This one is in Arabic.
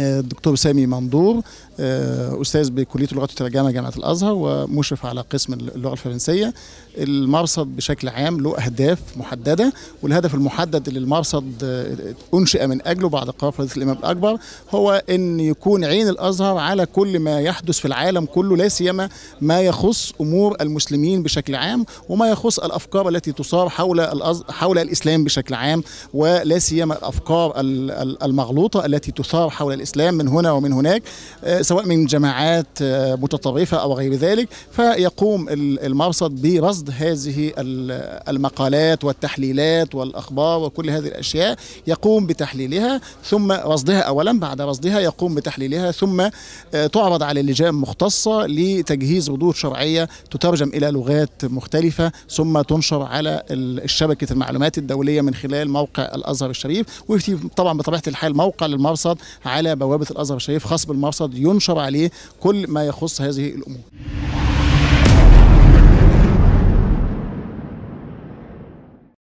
الدكتور سامي مندور آه، استاذ بكليه اللغات والترجمه جامعه الازهر ومشرف على قسم اللغه الفرنسيه المرصد بشكل عام له اهداف محدده والهدف المحدد اللي المرصد آه، انشئ من اجله بعد قرار فضيله الامام الاكبر هو ان يكون عين الازهر على كل ما يحدث في العالم كله لا سيما ما يخص امور المسلمين بشكل عام وما يخص الافكار التي تصار حول حول الاسلام بشكل عام ولا سيما الافكار المغلوطه التي تثار حول الاسلام الإسلام من هنا ومن هناك آه، سواء من جماعات آه، متطرفة أو غير ذلك فيقوم المرصد برصد هذه المقالات والتحليلات والأخبار وكل هذه الأشياء يقوم بتحليلها ثم رصدها أولا بعد رصدها يقوم بتحليلها ثم آه، تعرض على لجان مختصة لتجهيز ردود شرعية تترجم إلى لغات مختلفة ثم تنشر على الشبكة المعلومات الدولية من خلال موقع الأزهر الشريف وفي طبعا بطبيعة الحال موقع للمرصد على بوابه الازهر الشريف خاص بالمرصد ينشر عليه كل ما يخص هذه الامور